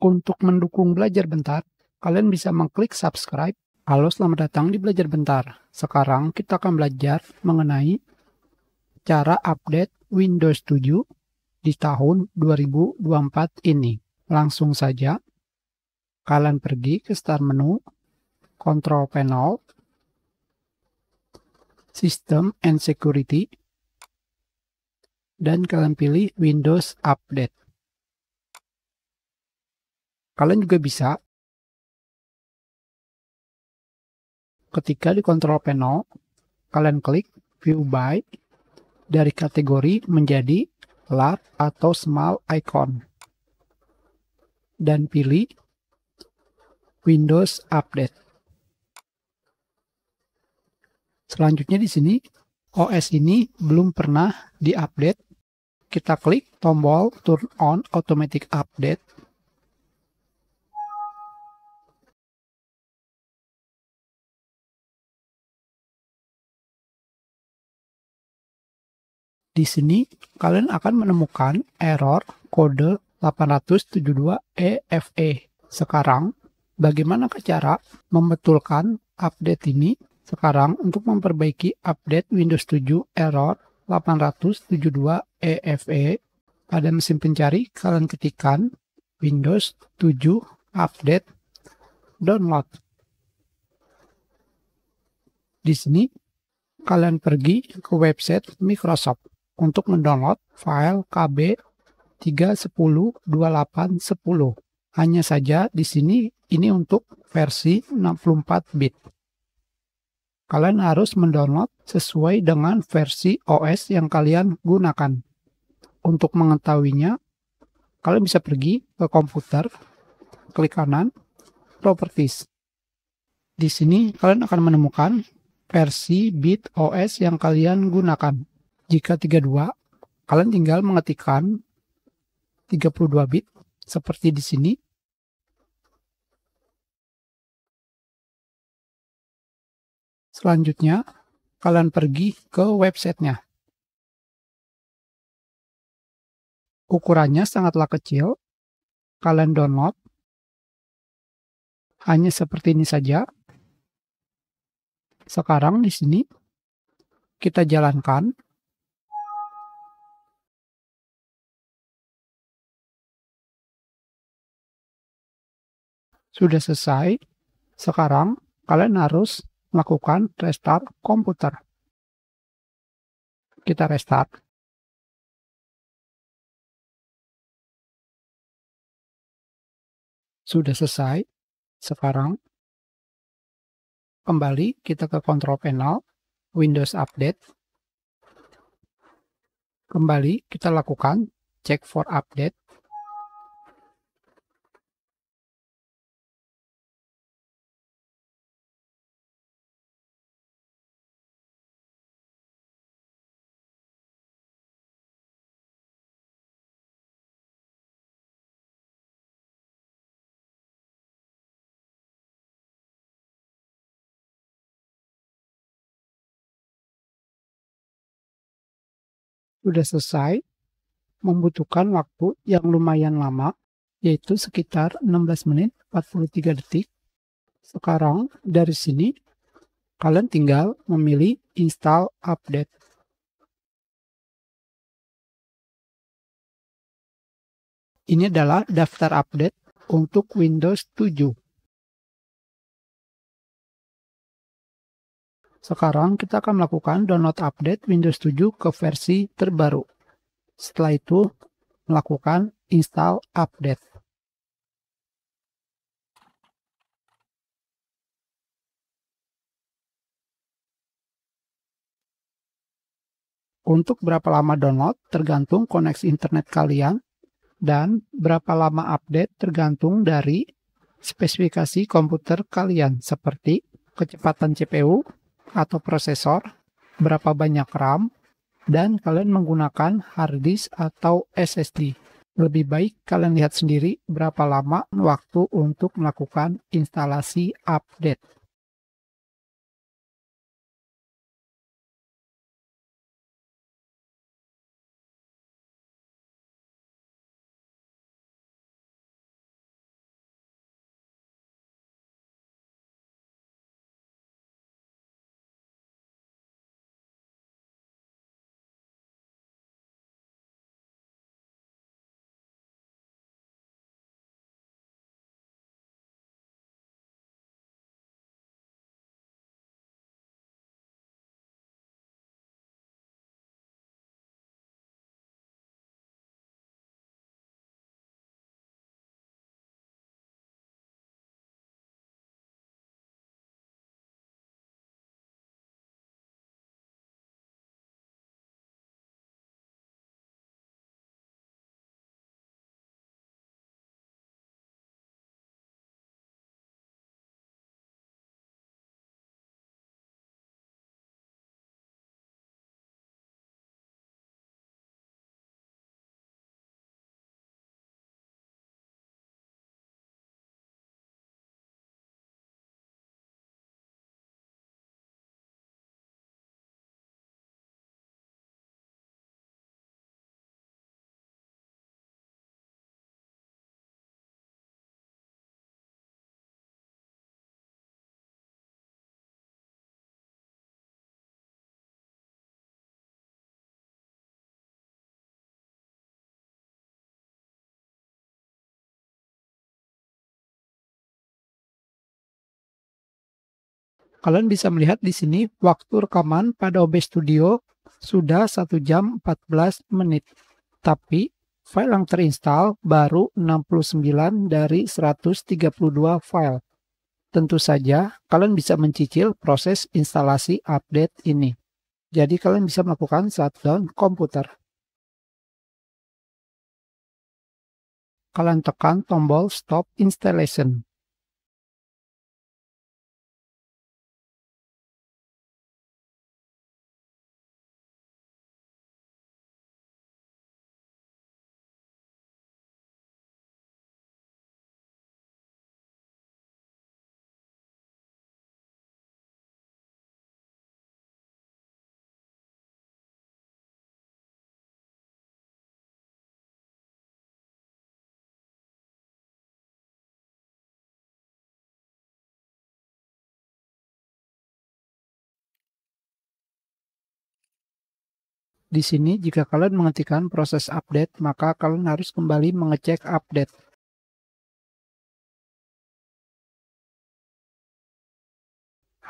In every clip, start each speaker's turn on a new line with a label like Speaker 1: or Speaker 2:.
Speaker 1: Untuk mendukung belajar bentar, kalian bisa mengklik subscribe. Halo, selamat datang di Belajar Bentar. Sekarang kita akan belajar mengenai cara update Windows 7 di tahun 2024 ini. Langsung saja, kalian pergi ke start menu, control panel, system and security,
Speaker 2: dan kalian pilih Windows Update. Kalian juga bisa
Speaker 3: ketika di control panel, kalian klik view by dari kategori
Speaker 1: menjadi large atau small icon dan pilih Windows Update. Selanjutnya di sini OS ini belum pernah diupdate.
Speaker 3: Kita klik tombol turn on automatic update
Speaker 2: Di sini kalian akan menemukan error kode 872EFE.
Speaker 1: E. Sekarang, bagaimana cara membetulkan update ini? Sekarang untuk memperbaiki update Windows 7 error 872EFE e. pada mesin pencari kalian ketikkan Windows 7 update download. Di sini kalian pergi ke website Microsoft untuk mendownload file KB 3102810. Hanya saja di sini ini untuk versi 64 bit. Kalian harus mendownload sesuai dengan versi OS yang kalian gunakan. Untuk mengetahuinya, kalian bisa pergi ke komputer, klik kanan, properties. Di sini kalian akan menemukan versi bit OS yang kalian gunakan. Jika 32,
Speaker 3: kalian tinggal mengetikkan 32 bit seperti di sini.
Speaker 2: Selanjutnya, kalian pergi ke websitenya.
Speaker 3: Ukurannya sangatlah kecil. Kalian download. Hanya seperti ini saja.
Speaker 2: Sekarang di sini kita jalankan Sudah selesai. Sekarang kalian harus melakukan restart komputer. Kita restart. Sudah selesai. Sekarang kembali
Speaker 3: kita ke Control panel Windows Update.
Speaker 2: Kembali kita lakukan check for update. sudah selesai membutuhkan waktu yang lumayan lama, yaitu sekitar
Speaker 1: 16 menit 43 detik. Sekarang dari sini,
Speaker 2: kalian tinggal memilih install update. Ini adalah daftar update untuk Windows 7.
Speaker 3: Sekarang kita akan melakukan download update Windows 7 ke versi terbaru. Setelah itu, melakukan install update. Untuk berapa lama download
Speaker 1: tergantung koneksi internet kalian dan berapa lama update tergantung dari spesifikasi komputer kalian seperti kecepatan CPU, atau prosesor, berapa banyak RAM, dan kalian menggunakan hard disk atau SSD. Lebih baik kalian lihat sendiri berapa lama
Speaker 2: waktu untuk melakukan instalasi update. Kalian bisa melihat
Speaker 3: di sini waktu rekaman pada OBS Studio sudah 1 jam 14
Speaker 1: menit. Tapi file yang terinstall baru 69 dari 132 file. Tentu saja kalian bisa mencicil proses
Speaker 3: instalasi update ini. Jadi kalian bisa melakukan shutdown komputer.
Speaker 2: Kalian tekan tombol stop installation. Di sini, jika kalian menghentikan proses update, maka kalian harus kembali mengecek update.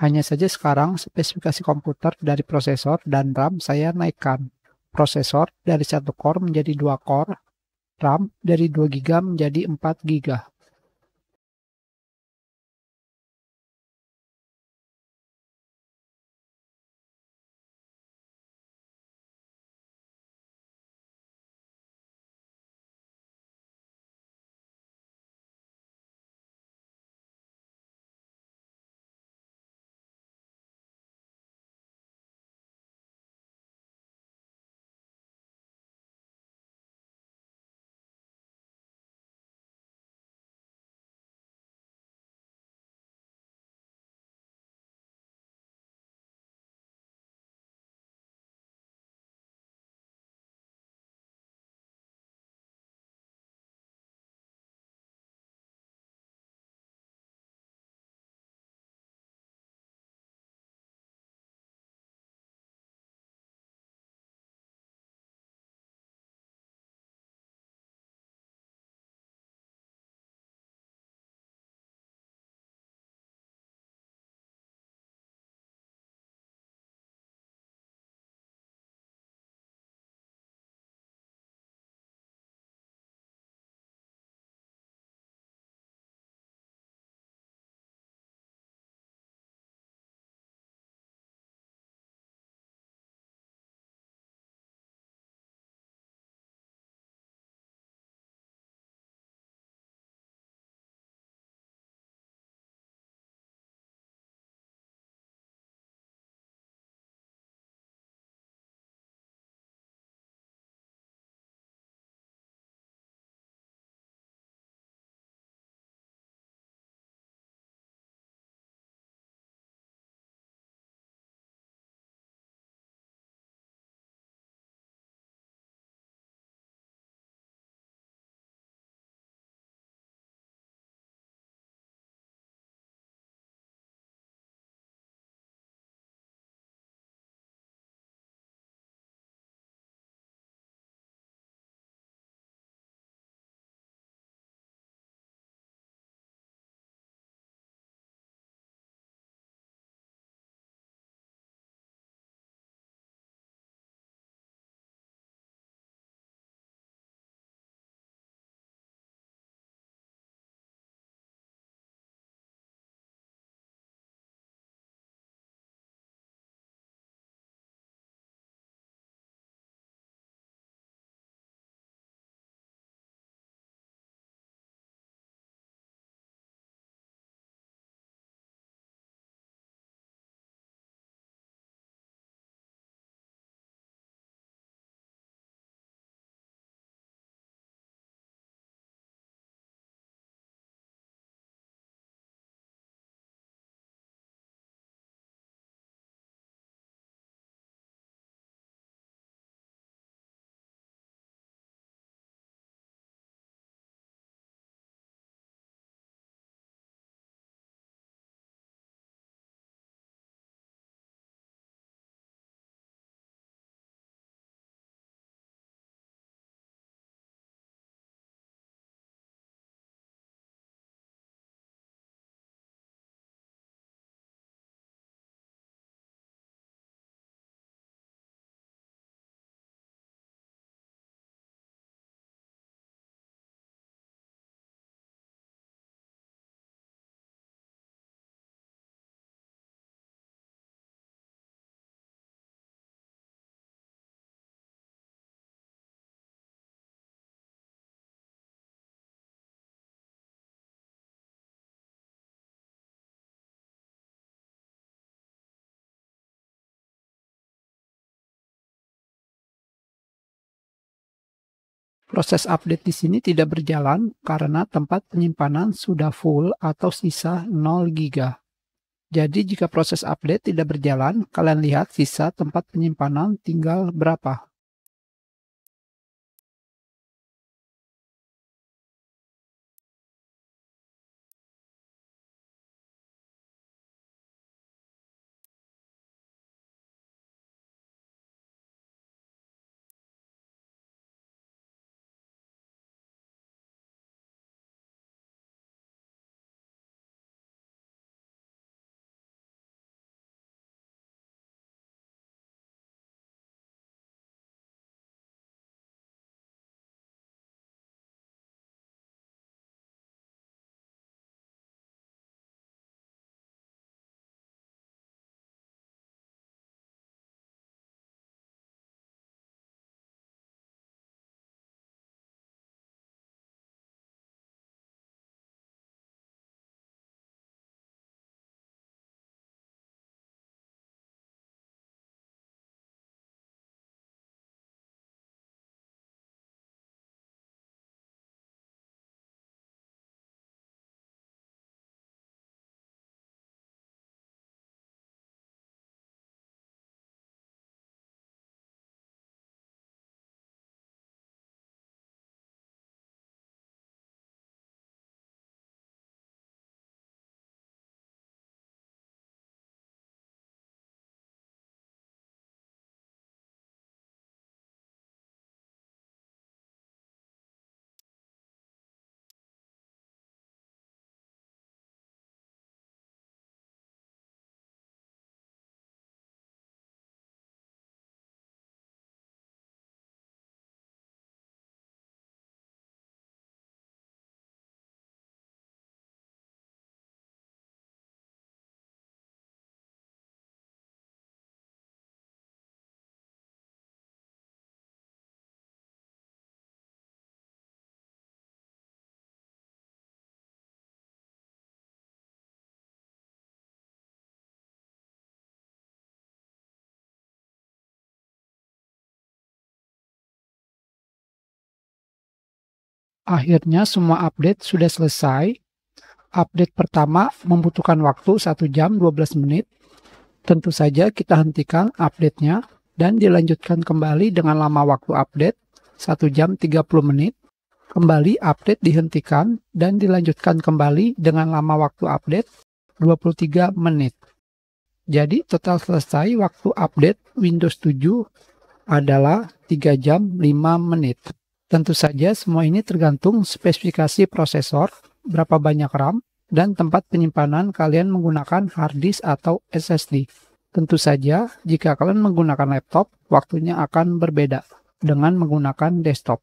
Speaker 2: Hanya saja sekarang
Speaker 3: spesifikasi komputer dari prosesor dan RAM saya naikkan. Prosesor dari satu core menjadi dua core, RAM dari 2 GB menjadi 4 GB.
Speaker 2: Proses update di sini tidak berjalan karena tempat penyimpanan
Speaker 1: sudah full atau sisa 0 GB. Jadi jika proses update tidak
Speaker 2: berjalan, kalian lihat sisa tempat penyimpanan tinggal berapa. Akhirnya semua update sudah selesai.
Speaker 1: Update pertama membutuhkan waktu 1 jam 12 menit. Tentu saja kita hentikan update-nya dan dilanjutkan kembali dengan lama waktu update 1 jam 30 menit. Kembali update dihentikan dan dilanjutkan kembali dengan lama waktu update 23 menit. Jadi total selesai waktu update Windows 7 adalah 3 jam 5 menit. Tentu saja semua ini tergantung spesifikasi prosesor, berapa banyak RAM, dan tempat penyimpanan kalian menggunakan hard disk atau SSD.
Speaker 3: Tentu saja, jika kalian menggunakan laptop, waktunya akan berbeda dengan menggunakan
Speaker 2: desktop.